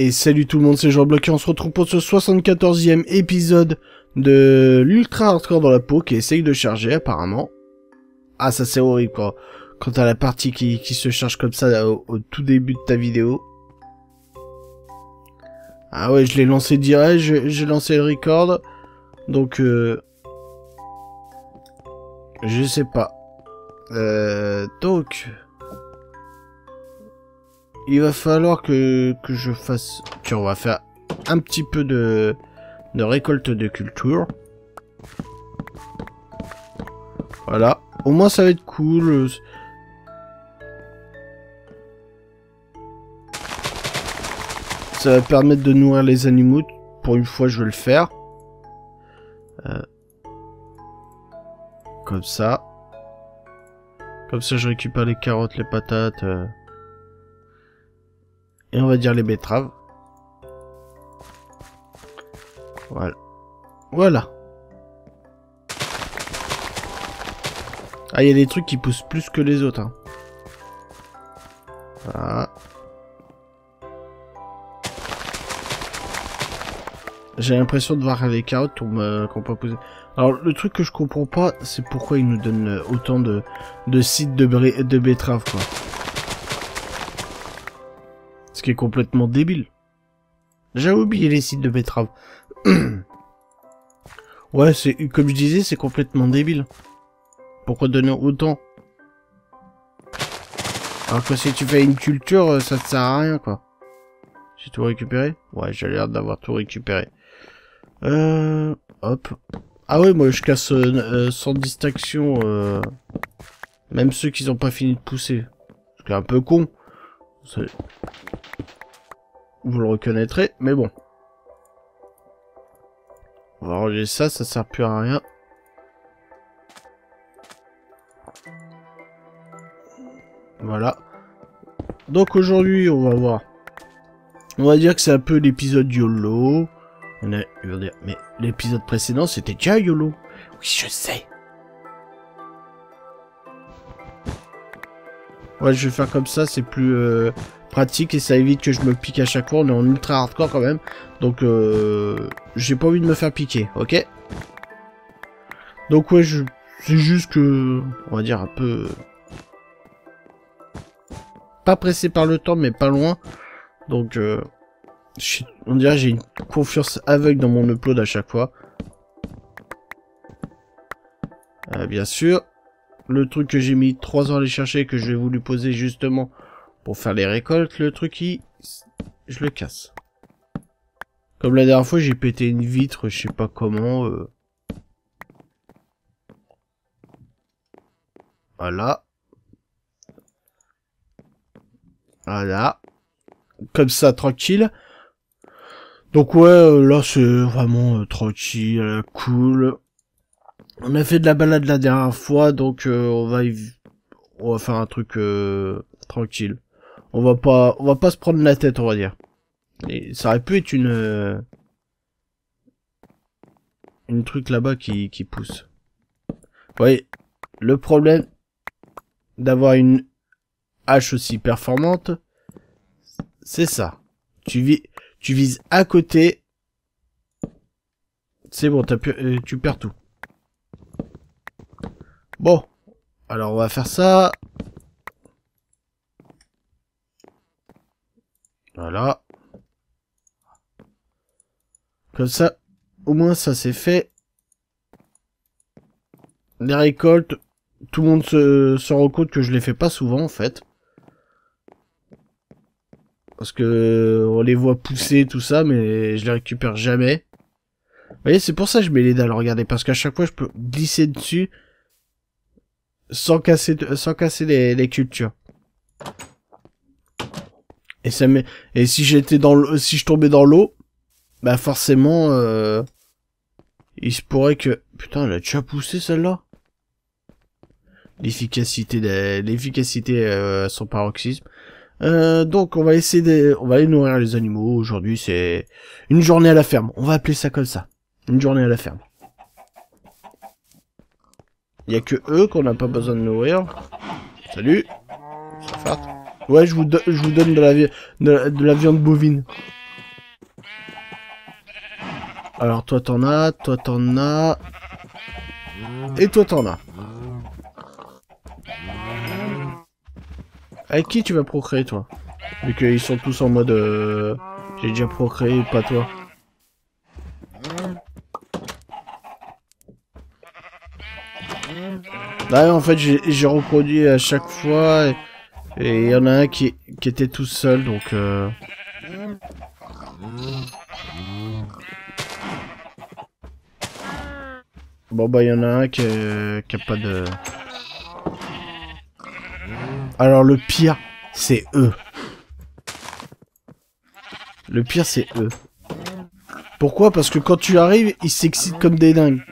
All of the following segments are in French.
Et salut tout le monde, c'est Jean Bloqué, on se retrouve pour ce 74e épisode de l'Ultra Hardcore dans la peau qui essaye de charger apparemment. Ah ça c'est horrible quoi, quand t'as la partie qui, qui, se charge comme ça au, tout début de ta vidéo. Ah ouais, je l'ai lancé direct, j'ai lancé le record, donc euh... Je sais pas. Euh... Donc il va falloir que, que je fasse... Tiens, on va faire un petit peu de, de récolte de culture. Voilà. Au moins, ça va être cool. Ça va permettre de nourrir les animaux. Pour une fois, je vais le faire. Euh, comme ça. Comme ça, je récupère les carottes, les patates... Euh. Et on va dire les betteraves. Voilà. Voilà. Ah, il y a des trucs qui poussent plus que les autres. Hein. Voilà. J'ai l'impression de voir les carottes qu'on peut poser. Alors, le truc que je comprends pas, c'est pourquoi ils nous donnent autant de, sites de, de betteraves, quoi. Ce qui est complètement débile. J'ai oublié les sites de betterave. ouais, c'est comme je disais, c'est complètement débile. Pourquoi donner autant Alors que si tu fais une culture, ça te sert à rien, quoi. J'ai tout récupéré Ouais, j'ai l'air d'avoir tout récupéré. Euh... Hop. Ah ouais, moi je casse euh, euh, sans distinction... Euh, même ceux qui n'ont pas fini de pousser. C'est un peu con. Vous le reconnaîtrez, mais bon. On va ranger ça, ça sert plus à rien. Voilà. Donc aujourd'hui, on va voir. On va dire que c'est un peu l'épisode YOLO. mais l'épisode précédent, c'était déjà YOLO. Oui, je sais. Ouais, je vais faire comme ça, c'est plus euh, pratique et ça évite que je me pique à chaque fois. On est en ultra hardcore quand même. Donc, euh, j'ai pas envie de me faire piquer, ok Donc, ouais, je... c'est juste que, on va dire, un peu... Pas pressé par le temps, mais pas loin. Donc, euh, on dirait j'ai une confiance aveugle dans mon upload à chaque fois. Euh, bien sûr le truc que j'ai mis trois ans à aller chercher, que j'ai voulu poser justement pour faire les récoltes, le truc qui Je le casse. Comme la dernière fois, j'ai pété une vitre, je sais pas comment. Euh. Voilà. Voilà. Comme ça, tranquille. Donc ouais, euh, là c'est vraiment euh, tranquille, cool. On a fait de la balade la dernière fois, donc euh, on va y... on va faire un truc euh, tranquille. On va pas on va pas se prendre la tête, on va dire. Et ça aurait pu être une euh, une truc là-bas qui qui pousse. Oui, le problème d'avoir une hache aussi performante, c'est ça. Tu vis tu vises à côté. C'est bon, tu perds tout. Bon, alors on va faire ça. Voilà. Comme ça, au moins ça c'est fait. Les récoltes, tout le monde se, se rend compte que je les fais pas souvent en fait. Parce que on les voit pousser tout ça, mais je les récupère jamais. Vous voyez, c'est pour ça que je mets les dalles, regardez, parce qu'à chaque fois je peux glisser dessus sans casser, sans casser les, cultures. Et ça et si j'étais dans si je tombais dans l'eau, bah forcément, euh, il se pourrait que, putain, elle a déjà poussé celle-là. L'efficacité, l'efficacité euh, à son paroxysme. Euh, donc on va essayer de, on va aller nourrir les animaux aujourd'hui. C'est une journée à la ferme. On va appeler ça comme ça. Une journée à la ferme. Il n'y a que eux qu'on n'a pas besoin de nourrir. Salut. Ouais, je vous, je vous donne de la, viande bovine. Alors, toi t'en as, toi t'en as... Et toi t'en as. Avec qui tu vas procréer, toi Vu qu'ils sont tous en mode... Euh, j'ai déjà procréé, pas toi. Ouais, bah, en fait, j'ai reproduit à chaque fois. Et il y en a un qui, était tout seul, donc... Euh... Bon, bah, il y en a un qui, qui a pas de... Alors, le pire, c'est eux. Le pire, c'est eux. Pourquoi Parce que quand tu arrives, ils s'excitent comme des dingues.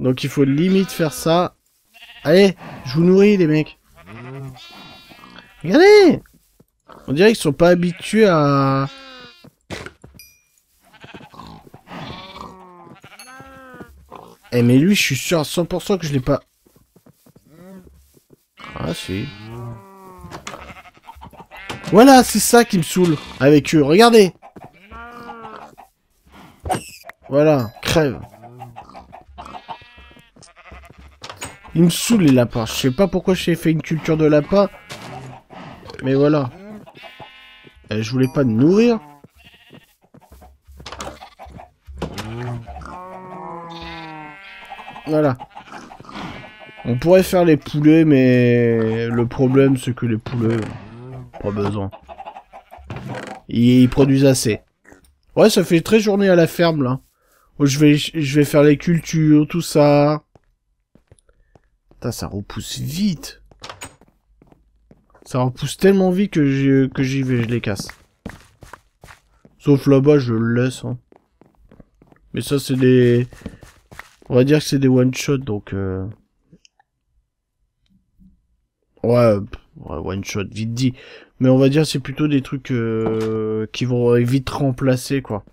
Donc il faut limite faire ça. Allez, je vous nourris les mecs. Regardez On dirait qu'ils sont pas habitués à... Eh mais lui, je suis sûr à 100% que je l'ai pas... Ah si. Voilà, c'est ça qui me saoule avec eux. Regardez Voilà, crève. Il me saoule les lapins. Je sais pas pourquoi j'ai fait une culture de lapins. Mais voilà. Eh, je voulais pas me nourrir. Voilà. On pourrait faire les poulets, mais le problème c'est que les poulets, pas besoin. Ils produisent assez. Ouais, ça fait très journée à la ferme là. Oh, je vais, je vais faire les cultures, tout ça ça repousse vite. Ça repousse tellement vite que j'y vais, je les casse. Sauf là-bas, je le laisse. Hein. Mais ça, c'est des... On va dire que c'est des one-shot, donc... Euh. Ouais, ouais one-shot, vite dit. Mais on va dire c'est plutôt des trucs euh, qui vont vite remplacer, quoi.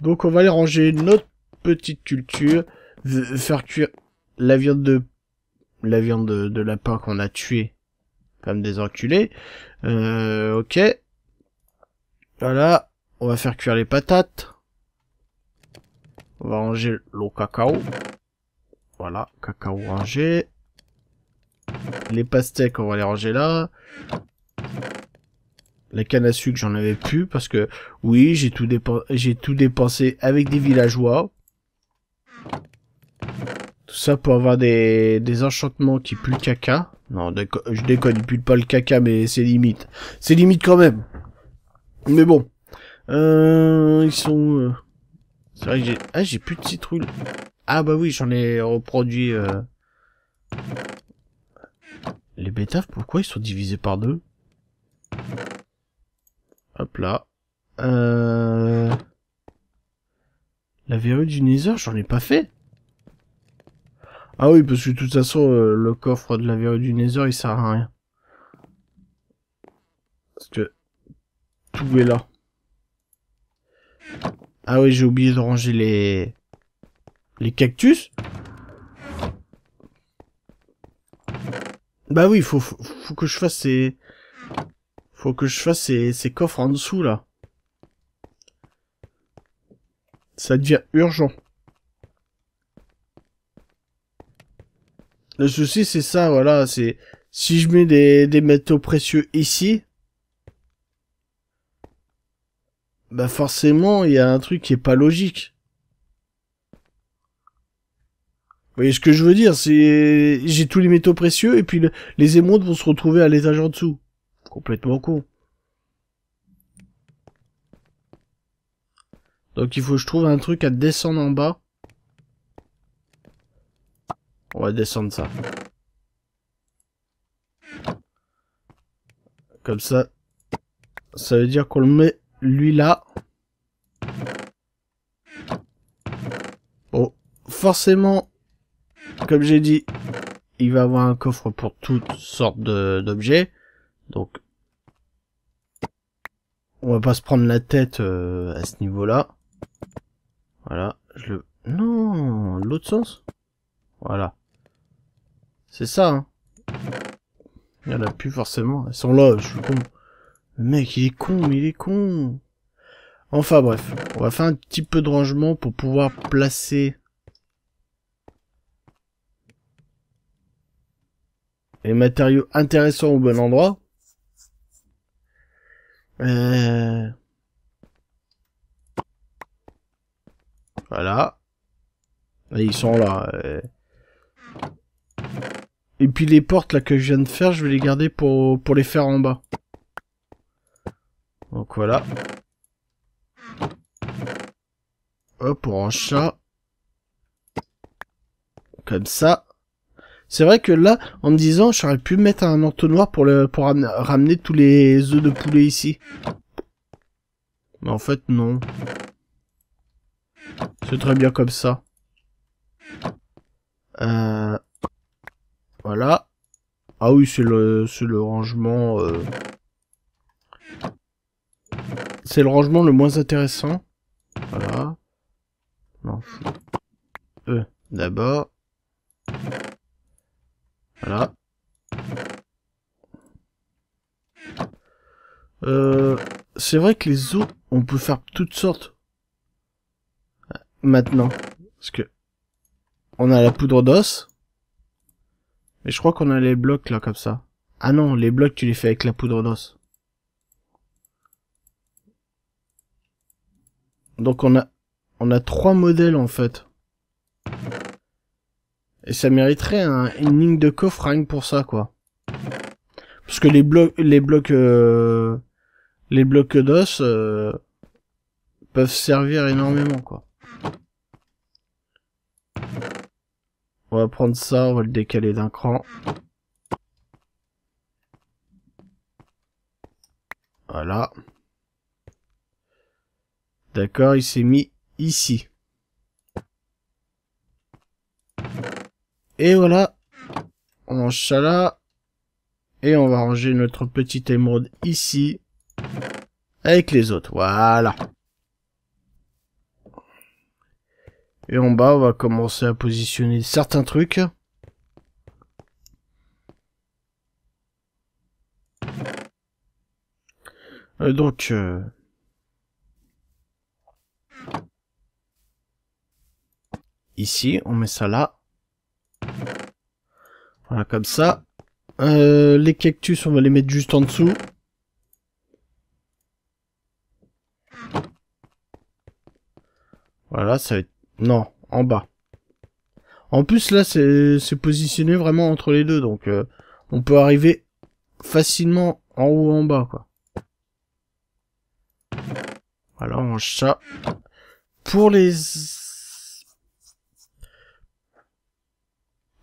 Donc on va aller ranger notre petite culture, faire cuire la viande de la viande de, de lapin qu'on a tué comme des enculés. Euh, ok. Voilà. On va faire cuire les patates. On va ranger l'eau cacao. Voilà, cacao rangé. Les pastèques, on va les ranger là. La canne à sucre, j'en avais plus parce que oui, j'ai tout, tout dépensé avec des villageois. Tout ça pour avoir des, des enchantements qui puent le caca. Non, je déconne, ils puent pas le caca, mais c'est limite. C'est limite quand même. Mais bon. Euh, ils sont... Euh, c'est vrai que j'ai... Ah, j'ai plus de citrouille. Ah bah oui, j'en ai reproduit... Euh, les bêtaves, pourquoi ils sont divisés par deux Hop là. Euh... La verrue du Nether, j'en ai pas fait ah oui, parce que de toute façon, euh, le coffre de la verrue du Nether, il sert à rien. Parce que tout est là. Ah oui, j'ai oublié de ranger les... Les cactus Bah oui, faut, faut, que je fasse ces... Faut que je fasse ces, ces coffres en dessous, là. Ça devient urgent. Le souci, c'est ça, voilà. C'est si je mets des, des métaux précieux ici, ben forcément, il y a un truc qui est pas logique. Vous voyez ce que je veux dire C'est j'ai tous les métaux précieux et puis les émeraudes vont se retrouver à l'étage en dessous. Complètement con. Donc il faut que je trouve un truc à descendre en bas. On va descendre ça. Comme ça. Ça veut dire qu'on le met lui là. Oh, forcément, comme j'ai dit, il va avoir un coffre pour toutes sortes d'objets. Donc, on va pas se prendre la tête euh, à ce niveau-là. Voilà, je le... Non, l'autre sens Voilà. C'est ça, hein. Il y en a plus forcément. Elles sont là, je suis con. Le mec, il est con, il est con. Enfin bref, on va faire un petit peu de rangement pour pouvoir placer... les matériaux intéressants au bon endroit. Euh. Voilà. ils sont là. Euh. Et puis les portes là que je viens de faire, je vais les garder pour, pour les faire en bas. Donc voilà. Hop, pour un chat. Comme ça. C'est vrai que là, en me disant, j'aurais pu mettre un entonnoir pour, le, pour ramener, tous les œufs de poulet ici. Mais en fait, non. C'est très bien comme ça. Euh... Voilà. Ah oui, c'est le, le rangement... Euh, c'est le rangement le moins intéressant. Voilà. Non. E d'abord. Voilà. Euh, c'est vrai que les os, on peut faire toutes sortes. Maintenant. Parce que... On a la poudre d'os. Mais je crois qu'on a les blocs là comme ça. Ah non, les blocs tu les fais avec la poudre d'os. Donc on a on a trois modèles en fait. Et ça mériterait un, une ligne de coffre pour ça quoi. Parce que les blocs les blocs euh, les blocs d'os euh, peuvent servir énormément quoi. On va prendre ça, on va le décaler d'un cran. Voilà. D'accord, il s'est mis ici. Et voilà. On mange ça là. Et on va ranger notre petite émeraude ici. Avec les autres. Voilà. Et en bas, on va commencer à positionner certains trucs. Euh, donc... Euh, ici, on met ça là. Voilà, comme ça. Euh, les cactus, on va les mettre juste en dessous. Voilà, ça va être non, en bas. En plus, là, c'est positionné vraiment entre les deux, donc euh, on peut arriver facilement en haut ou en bas, quoi. Voilà, on chat. Pour les...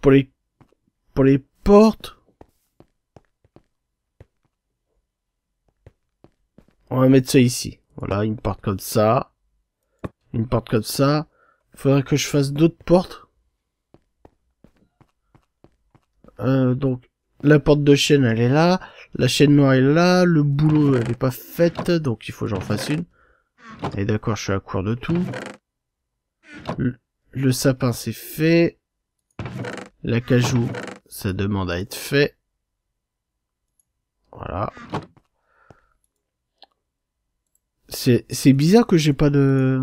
Pour les... Pour les portes... On va mettre ça ici. Voilà, une porte comme ça. Une porte comme ça. Faudrait que je fasse d'autres portes. Euh, donc, la porte de chaîne, elle est là. La chaîne noire est là. Le boulot, elle n'est pas faite. Donc, il faut que j'en fasse une. Et d'accord, je suis à court de tout. Le, le sapin, c'est fait. La cajou, ça demande à être fait. Voilà. C'est bizarre que j'ai pas de...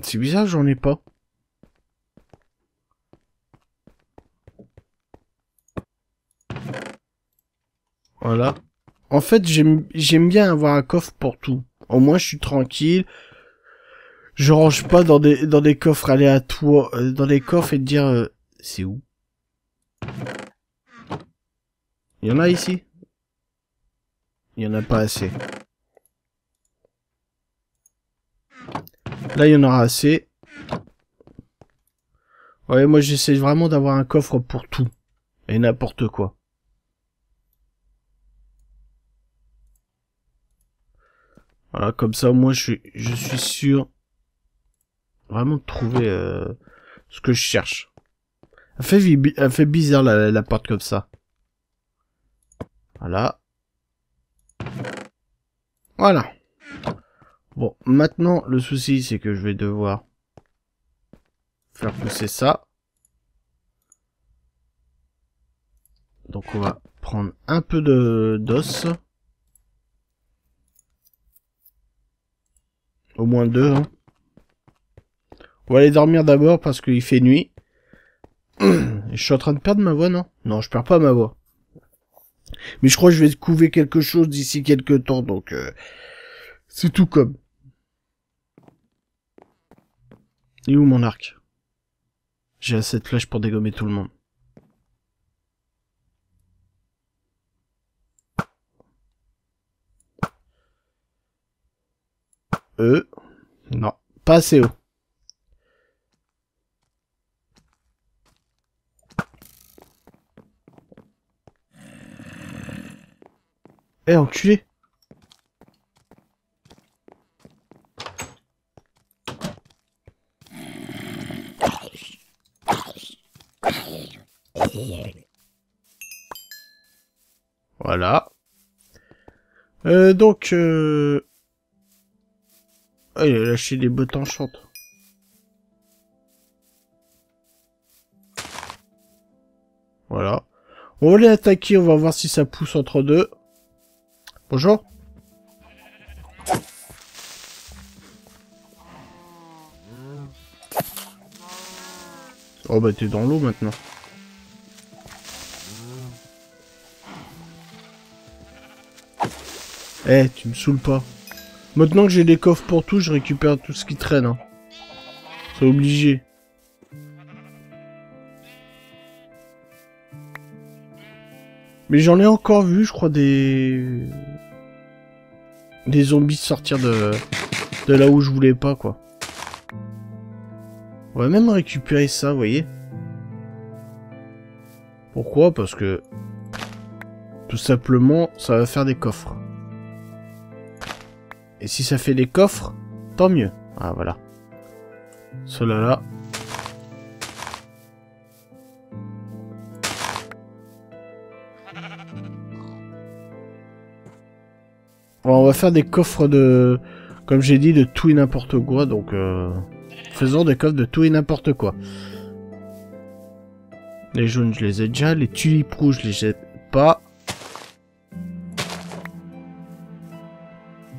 C'est bizarre, j'en ai pas. Voilà. En fait, j'aime bien avoir un coffre pour tout. Au moins, je suis tranquille. Je range pas dans des, dans des coffres aléatoires, euh, dans des coffres et dire, euh, c'est où? Il y en a ici? Il y en a pas assez. Là, il y en aura assez. Ouais, moi, j'essaie vraiment d'avoir un coffre pour tout. Et n'importe quoi. Voilà, comme ça, moi, je, je suis sûr vraiment de trouver euh, ce que je cherche. Elle fait, elle fait bizarre, la porte comme ça. Voilà. Voilà. Bon, maintenant, le souci, c'est que je vais devoir faire pousser ça. Donc on va prendre un peu de d'os. Au moins deux. Hein. On va aller dormir d'abord parce qu'il fait nuit. je suis en train de perdre ma voix, non Non, je perds pas ma voix. Mais je crois que je vais couver quelque chose d'ici quelques temps, donc... Euh, c'est tout comme. Et où mon arc J'ai assez de flèches pour dégommer tout le monde. Euh. Non, pas assez haut. Eh, enculé Voilà. Euh, donc... Euh... Ah, il a lâché des bottes enchantes. Voilà. On va les attaquer, on va voir si ça pousse entre deux. Bonjour. Oh bah t'es dans l'eau maintenant. Eh, tu me saoules pas. Maintenant que j'ai des coffres pour tout, je récupère tout ce qui traîne. C'est hein. obligé. Mais j'en ai encore vu, je crois, des... Des zombies sortir de... De là où je voulais pas, quoi. On va même récupérer ça, vous voyez. Pourquoi Parce que... Tout simplement, ça va faire des coffres. Et si ça fait des coffres, tant mieux. Ah, voilà. Cela là. on va faire des coffres de... Comme j'ai dit, de tout et n'importe quoi, donc... Euh, faisons des coffres de tout et n'importe quoi. Les jaunes, je les ai déjà. Les tulipes rouges, je les ai pas.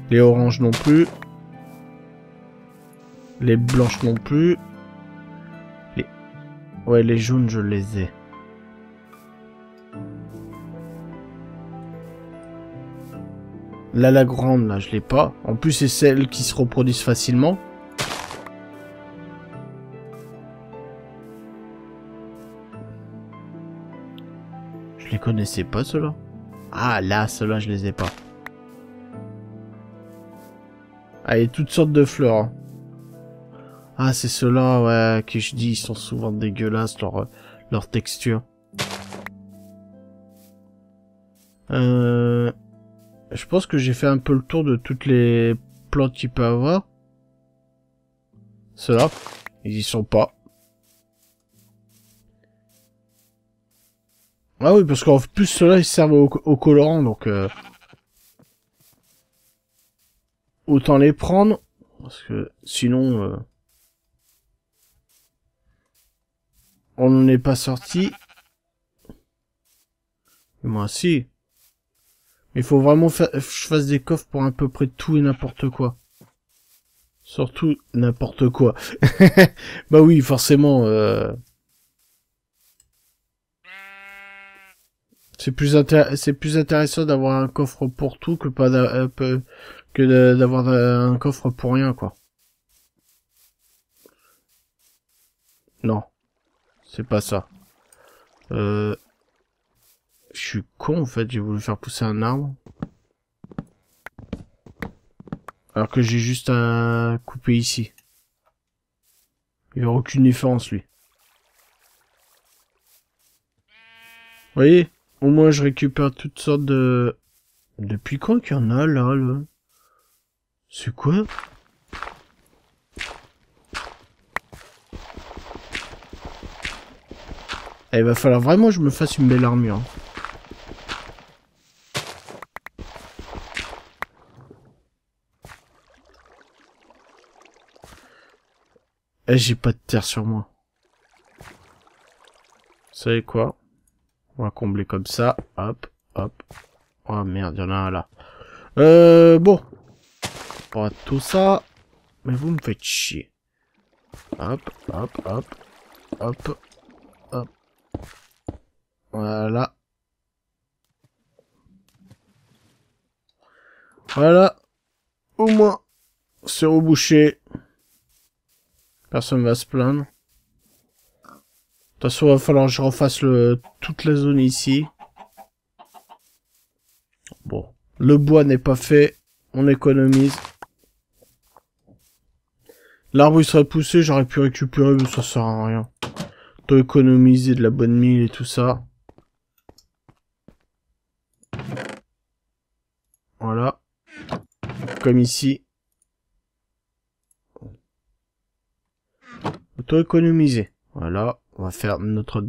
Les oranges non plus. Les blanches non plus. Les... Ouais, les jaunes, je les ai. Là, la grande, là, je l'ai pas. En plus, c'est celle qui se reproduisent facilement. Je les connaissais pas, ceux-là. Ah, là, ceux-là, je les ai pas et toutes sortes de fleurs. Hein. Ah, c'est ceux-là, ouais, que je dis, ils sont souvent dégueulasses, leur, euh, leur texture. Euh, je pense que j'ai fait un peu le tour de toutes les plantes qu'il peut avoir. Cela, ils y sont pas. Ah oui, parce qu'en plus, ceux-là, ils servent au, au colorant, donc... Euh autant les prendre, parce que sinon, euh, on n'en est pas sorti. Moi, si. Il faut vraiment que je fasse des coffres pour à peu près tout et n'importe quoi. Surtout n'importe quoi. bah oui, forcément. Euh, c'est plus, c'est plus intéressant d'avoir un coffre pour tout que pas peu que d'avoir euh, un coffre pour rien, quoi. Non. C'est pas ça. Euh, je suis con, en fait. J'ai voulu faire pousser un arbre. Alors que j'ai juste à couper ici. Il n'y aura aucune différence, lui. Vous voyez Au moins, je récupère toutes sortes de... Depuis quand qu'il y en a, là, là c'est quoi il eh, va falloir vraiment que je me fasse une belle armure. Hein. Eh, j'ai pas de terre sur moi. Vous savez quoi On va combler comme ça. Hop, hop. Oh merde, il y en a un là. Euh, bon tout ça. Mais vous me faites chier. Hop, hop, hop, hop, hop. Voilà. Voilà. Au moins, c'est rebouché. Personne va se plaindre. De toute façon, il va falloir que je refasse le... toute la zone ici. Bon. Le bois n'est pas fait. On économise. L'arbre il serait poussé, j'aurais pu récupérer, mais ça sert à rien. T'as économiser de la bonne mille et tout ça. Voilà. Comme ici. Auto-économiser. Voilà. On va faire notre,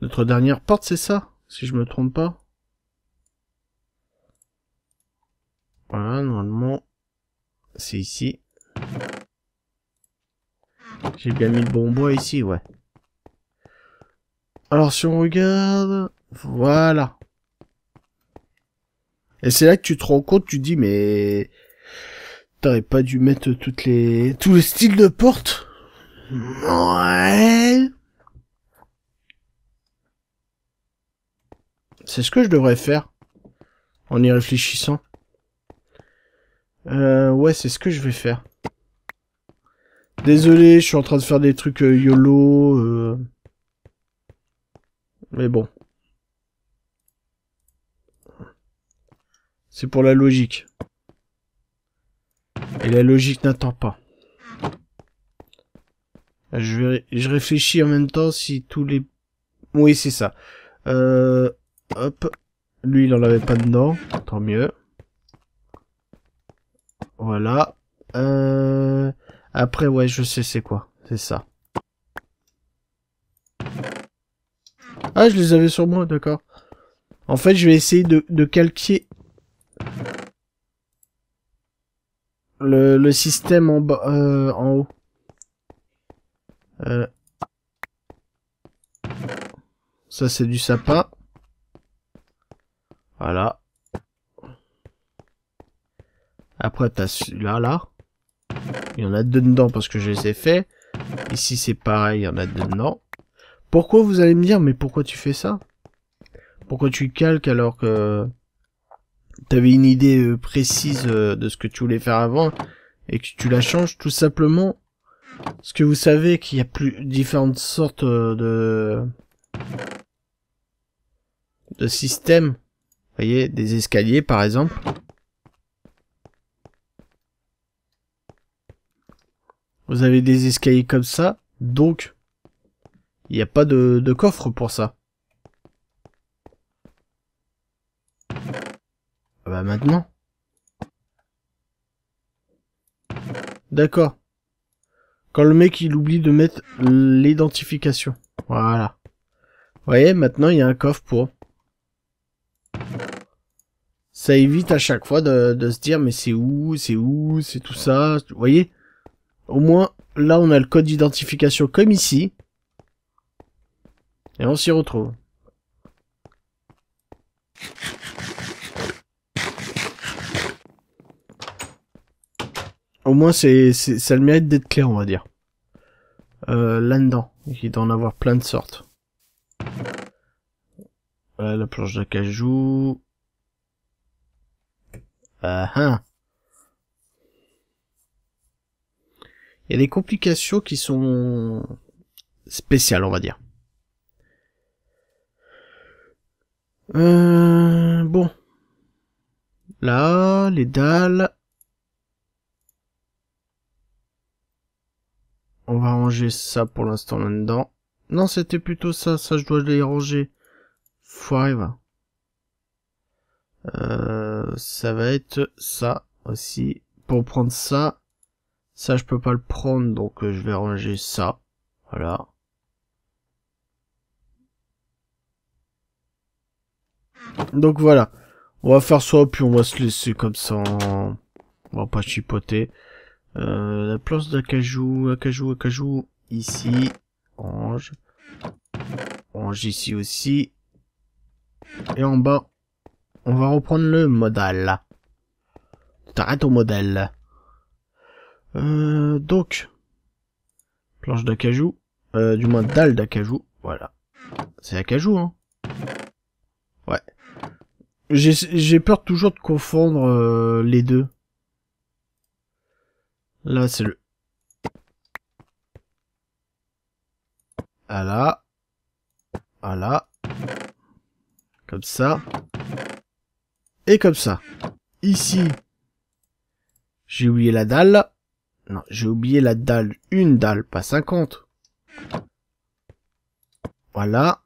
notre dernière porte, c'est ça Si je me trompe pas. Voilà, normalement, c'est ici. J'ai bien mis le bon bois ici, ouais. Alors, si on regarde... Voilà. Et c'est là que tu te rends compte, tu dis, mais... T'aurais pas dû mettre toutes les... Tous les styles de porte Ouais... C'est ce que je devrais faire. En y réfléchissant. Euh, ouais, c'est ce que je vais faire. Désolé, je suis en train de faire des trucs euh, YOLO. Euh. Mais bon. C'est pour la logique. Et la logique n'attend pas. Je, vais... je réfléchis en même temps si tous les... Oui, c'est ça. Euh... Hop. Lui, il en avait pas dedans. Tant mieux. Voilà. Euh... Après, ouais, je sais c'est quoi. C'est ça. Ah, je les avais sur moi, d'accord. En fait, je vais essayer de, de calquer le, le, système en, bas, euh, en haut. Euh. Ça, c'est du sapin. Voilà. Après, t'as celui-là, là. Il y en a deux dedans parce que je les ai faits. Ici, c'est pareil, il y en a deux dedans. Pourquoi vous allez me dire, mais pourquoi tu fais ça Pourquoi tu calques alors que tu avais une idée euh, précise euh, de ce que tu voulais faire avant et que tu la changes tout simplement parce que vous savez qu'il y a plus différentes sortes euh, de de systèmes. Vous voyez, des escaliers par exemple. Vous avez des escaliers comme ça, donc il n'y a pas de, coffre pour ça. Ah bah maintenant. D'accord. Quand le mec il oublie de mettre l'identification. Voilà. Vous voyez, maintenant il y a un coffre pour. Ça évite à chaque fois de, de se dire mais c'est où, c'est où, c'est tout ça. Vous voyez au moins, là, on a le code d'identification comme ici. Et on s'y retrouve. Au moins, c'est, ça le mérite d'être clair, on va dire. Euh, là-dedans. Il doit en avoir plein de sortes. Voilà, euh, la planche cajou. Ah ah. Il y a des complications qui sont spéciales, on va dire. Euh, bon. Là, les dalles. On va ranger ça pour l'instant là-dedans. Non, c'était plutôt ça. Ça, je dois les ranger. Five. Euh, ça va être ça aussi. Pour prendre ça, ça, je peux pas le prendre, donc euh, je vais ranger ça. Voilà. Donc voilà. On va faire ça, puis on va se laisser comme ça. Hein. On va pas chipoter. Euh, la place d'acajou, acajou, acajou, ici. Orange. Orange ici aussi. Et en bas, on va reprendre le modal. T'arrêtes au modèle. Euh, donc, planche d'acajou, euh, du moins dalle d'acajou, voilà. C'est acajou, hein Ouais. J'ai peur toujours de confondre euh, les deux. Là, c'est le... Voilà. Ah ah là, Comme ça. Et comme ça. Ici, j'ai oublié la dalle. Non, j'ai oublié la dalle. Une dalle, pas 50. Voilà.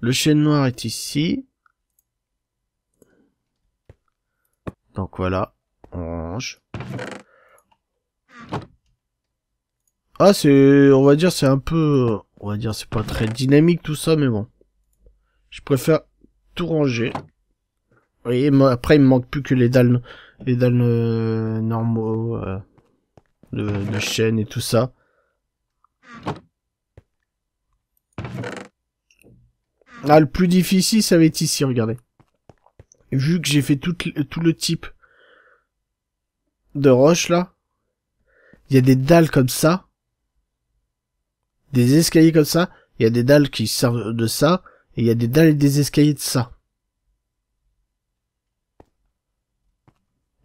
Le chêne noir est ici. Donc voilà, orange. Ah, c'est... On va dire c'est un peu... On va dire c'est pas très dynamique tout ça, mais bon. Je préfère tout ranger. voyez, après il me manque plus que les dalles pédales euh, normaux, de, de chaîne et tout ça. Ah, le plus difficile, ça va être ici, regardez. Vu que j'ai fait tout, tout le type de roche, là, il y a des dalles comme ça, des escaliers comme ça, il y a des dalles qui servent de ça, et il y a des dalles et des escaliers de ça.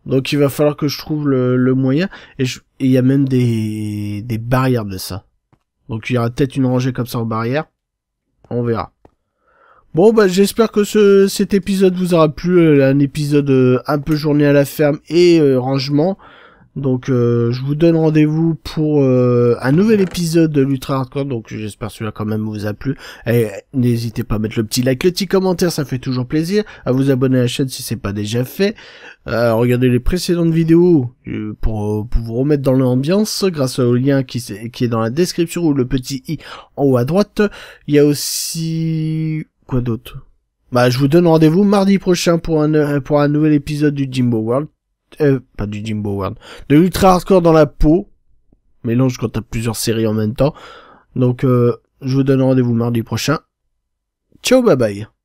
Donc il va falloir que je trouve le, moyen. Et il y a même des, des barrières de ça. Donc il y aura peut-être une rangée comme ça en barrière, On verra. Bon bah j'espère que cet épisode vous aura plu. Euh, un épisode euh, un peu journée à la ferme et euh, rangement. Donc euh, je vous donne rendez-vous pour euh, un nouvel épisode de l'Ultra Hardcore. Donc j'espère que là quand même vous a plu. Et n'hésitez pas à mettre le petit like, le petit commentaire, ça fait toujours plaisir. À vous abonner à la chaîne si c'est pas déjà fait. Euh, regardez les précédentes vidéos pour, vous remettre dans l'ambiance grâce au lien qui, qui est dans la description ou le petit i en haut à droite. Il y a aussi quoi d'autre Bah je vous donne rendez-vous mardi prochain pour un pour un nouvel épisode du Jimbo World euh, pas du Jimbo World, de l'ultra hardcore dans la peau. Mélange quand t'as plusieurs séries en même temps. Donc, euh, je vous donne rendez-vous mardi prochain. Ciao, bye bye.